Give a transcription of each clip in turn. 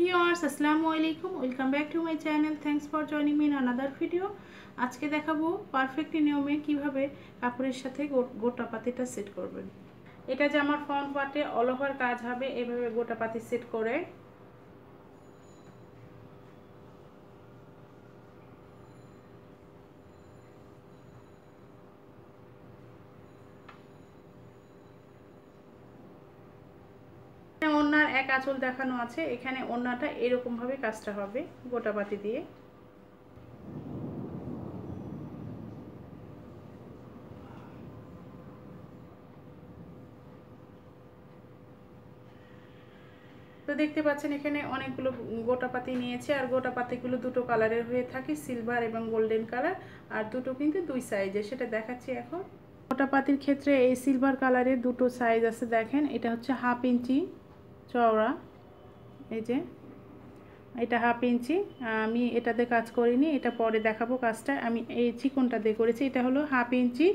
Viewers আসসালামু আলাইকুম welcome back to my channel thanks for joining মিন আনাদার ভিডিও আজকে দেখাবো পারফেক্ট নিয়মে কিভাবে কাপড়ের সাথে গোটা পাতিটা সেট করবেন এটা যে আমার ফ্রন্ট পার্টে অল ওভার কাজ হবে এভাবে গোটা পাতি সেট করে এক আঁচল দেখানো আছে এখানে অন্যটা এরকমভাবে কাজটা হবে গোটাপাতি দিয়ে তো দেখতে পাচ্ছেন এখানে অনেকগুলো গোটা পাতি নিয়েছে আর গোটা পাতিগুলো দুটো কালারের হয়ে থাকে সিলভার এবং গোল্ডেন কালার আর দুটো কিন্তু দুই সাইজের সেটা দেখাচ্ছি এখন গোটা পাতির ক্ষেত্রে এই সিলভার কালারের দুটো সাইজ আছে দেখেন এটা হচ্ছে হাফ ইঞ্চি চওড়া এই যে এটা হাফ ইঞ্চি আমি এটাতে কাজ করিনি এটা পরে দেখাবো কাজটা আমি এই চিকনটা দিয়ে করেছি এটা হলো হাফ ইঞ্চি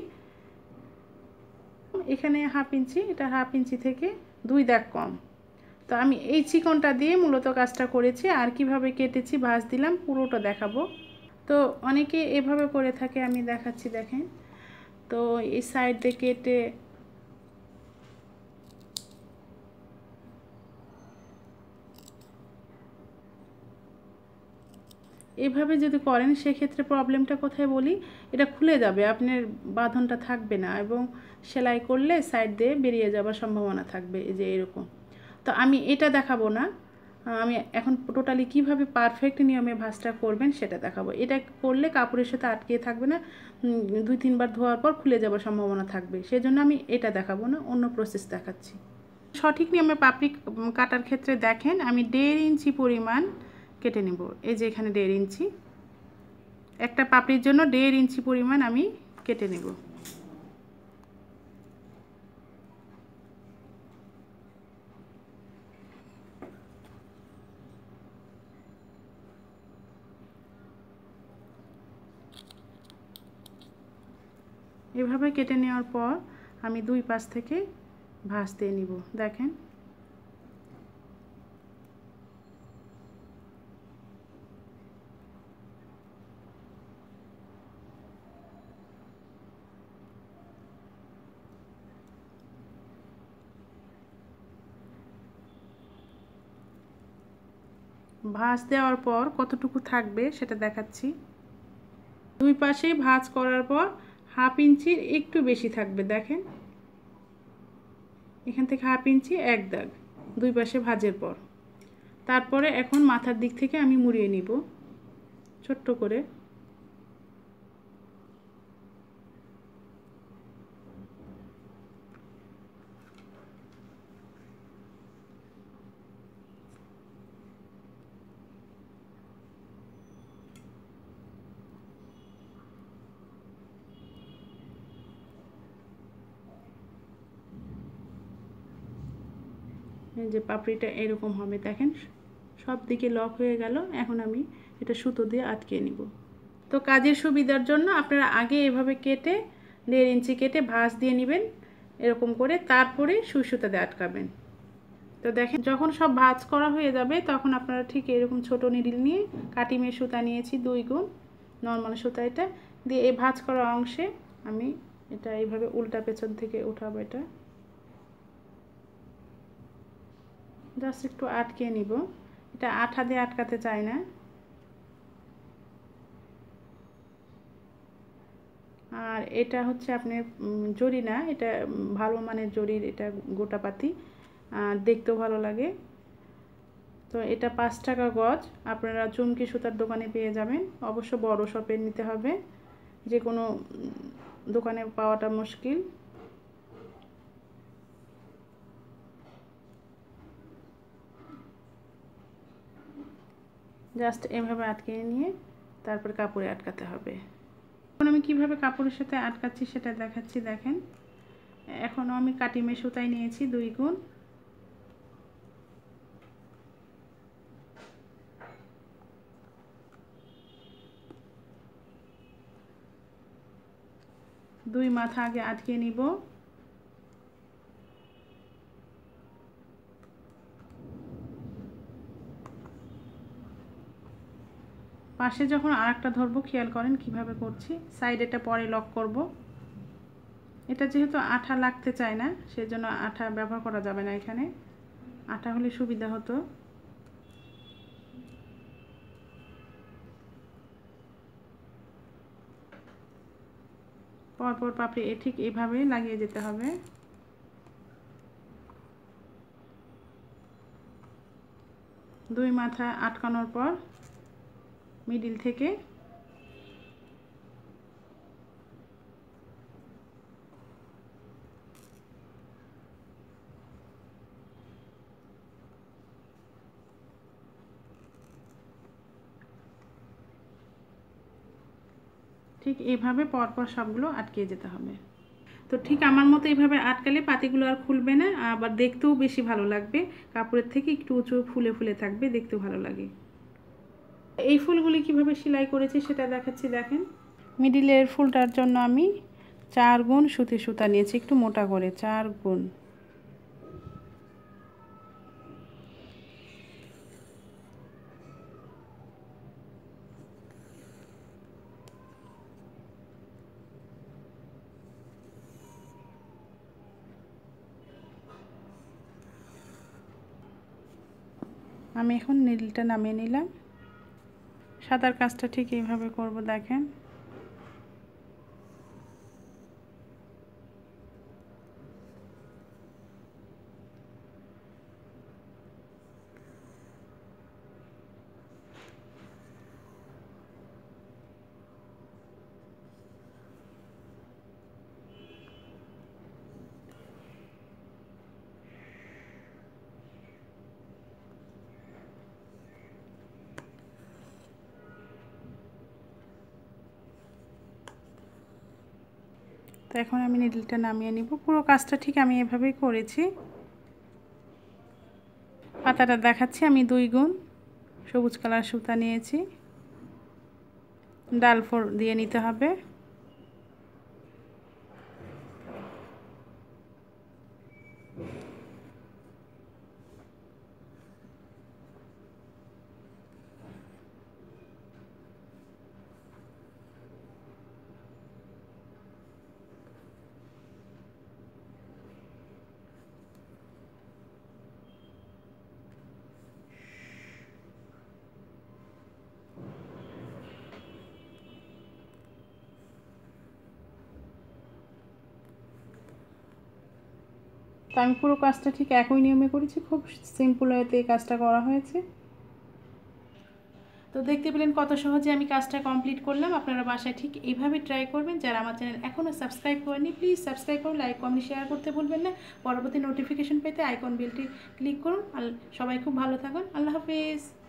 এখানে হাফ ইঞ্চি এটা হাফ ইঞ্চি থেকে দুই দাগ কম তো আমি এই চিকনটা দিয়ে মূলত কাজটা করেছি আর কিভাবে কেটেছি ভাঁজ দিলাম পুরোটা দেখাবো তো অনেকে এভাবে করে থাকে আমি দেখাচ্ছি দেখেন তো এই সাইড দিয়ে কেটে এভাবে যদি করেন সেক্ষেত্রে প্রবলেমটা কোথায় বলি এটা খুলে যাবে আপনার বাঁধনটা থাকবে না এবং সেলাই করলে সাইড দিয়ে বেরিয়ে যাওয়ার সম্ভাবনা থাকবে এই যে এরকম তো আমি এটা দেখাবো না আমি এখন টোটালি কিভাবে পারফেক্ট নিয়মে ভাঁজটা করবেন সেটা দেখাবো এটা করলে কাপড়ের সাথে আটকে থাকবে না দুই তিনবার ধোয়ার পর খুলে যাওয়ার সম্ভাবনা থাকবে সেজন্য আমি এটা দেখাবো না অন্য প্রসেস দেখাচ্ছি সঠিক নিয়মে পাপড়ি কাটার ক্ষেত্রে দেখেন আমি দেড় ইঞ্চি পরিমাণ কেটে নেব এই যে এখানে দেড় ইঞ্চি একটা পাপড়ির জন্য দেড় ইঞ্চি পরিমাণ আমি কেটে নেব এভাবে কেটে নেওয়ার পর আমি দুই পাশ থেকে ভাঁজ দিয়ে নিব দেখেন ভাঁজ দেওয়ার পর কতটুকু থাকবে সেটা দেখাচ্ছি দুই পাশে ভাঁজ করার পর হাফ ইঞ্চির একটু বেশি থাকবে দেখেন এখান থেকে হাফ ইঞ্চি এক দাগ দুই পাশে ভাজের পর তারপরে এখন মাথার দিক থেকে আমি মুড়িয়ে নিব ছোট্ট করে যে পাপড়িটা এরকম হবে দেখেন সব দিকে লক হয়ে গেল এখন আমি এটা সুতো দিয়ে আটকে নিব তো কাজের সুবিধার জন্য আপনারা আগে এভাবে কেটে দেড় ইঞ্চি কেটে ভাঁজ দিয়ে নেবেন এরকম করে তারপরে দিয়ে আটকাবেন তো দেখেন যখন সব ভাঁজ করা হয়ে যাবে তখন আপনারা ঠিক এরকম ছোট নিডিল নিয়ে কাটিমের সুতা নিয়েছি দুই গুণ নর্মাল সুতা এটা দিয়ে এই ভাঁজ করা অংশে আমি এটা এইভাবে উল্টা পেছন থেকে উঠাবো এটা জাস্ট একটু আটকে নিব এটা আঠা দিয়ে আটকাতে চাই না আর এটা হচ্ছে আপনি জরি না এটা ভালো মানের জরির এটা গোটা পাতি আর দেখতেও ভালো লাগে তো এটা পাঁচ টাকা গজ আপনারা চুমকি সুতার দোকানে পেয়ে যাবেন অবশ্য বড় শপের নিতে হবে যে কোনো দোকানে পাওয়াটা মুশকিল জাস্ট এভাবে আটকে নিয়ে তারপর কাপড়ে আটকাতে হবে এখন আমি কিভাবে কাপড়ের সাথে আটকাচ্ছি সেটা দেখাচ্ছি দেখেন এখনও আমি কাটিমে সুতায় নিয়েছি দুই গুণ দুই মাথা আগে আটকে নিব পাশে যখন আর একটা ধরবো খেয়াল করেন কিভাবে করছি সাইড এটা পরে লক করব। এটা যেহেতু আঠা লাগতে চায় না সেজন্য আঠা ব্যবহার করা যাবে না এখানে আঠা হলে সুবিধা হতো পরপর পাপড়ি এ ঠিক এভাবে লাগিয়ে যেতে হবে দুই মাথা আটকানোর পর মিডিল থেকে ঠিক এভাবে পরপর সবগুলো আটকিয়ে যেতে হবে তো ঠিক আমার মতো এইভাবে আটকালে পাতিগুলো আর খুলবে না আবার দেখতেও বেশি ভালো লাগবে কাপড়ের থেকে একটু উঁচু ফুলে ফুলে থাকবে দেখতেও ভালো লাগে এই ফুলগুলি কিভাবে সেলাই করেছি সেটা দেখাচ্ছি দেখেন মিডিলের ফুলটার জন্য আমি চার গুণ সুতি সুতা নিয়েছি একটু মোটা করে চার গুণ আমি এখন নীলটা নামিয়ে নিলাম সাদার কাজটা ঠিক এইভাবে করব দেখেন তো এখন আমি নিডলটা নামিয়ে নিব পুরো কাজটা ঠিক আমি এভাবেই করেছি পাতাটা দেখাচ্ছি আমি দুই গুণ সবুজ কালার সুতা নিয়েছি ডাল ফোর দিয়ে নিতে হবে তো আমি পুরো কাজটা ঠিক একই নিয়মে করেছি খুব সিম্পল ওয়েতে এই কাজটা করা হয়েছে তো দেখতে পেলেন কত সহজে আমি কাজটা কমপ্লিট করলাম আপনারা বাসায় ঠিক এইভাবে ট্রাই করবেন যারা আমার চ্যানেল এখনও সাবস্ক্রাইব করেনি প্লিজ সাবস্ক্রাইব করুন লাইক কমেন্ট শেয়ার করতে ভুলবেন না পরবর্তী নোটিফিকেশান পেতে আইকন বিলটি ক্লিক করুন আর সবাই খুব ভালো থাকুন আল্লাহ হাফিজ